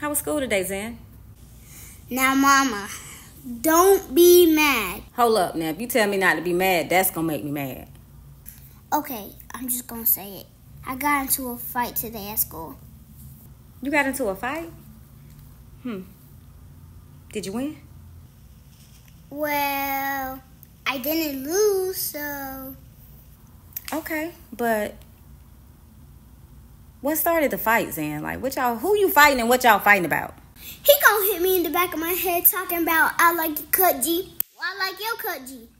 How was school today, Zan? Now, Mama, don't be mad. Hold up now. If you tell me not to be mad, that's going to make me mad. Okay, I'm just going to say it. I got into a fight today at school. You got into a fight? Hmm. Did you win? Well, I didn't lose, so. Okay, but what started the fight, Zan? Like, what y'all, who you fighting and what y'all fighting about? He gonna hit me in the back of my head talking about I like your cut G. Well, I like your cut G.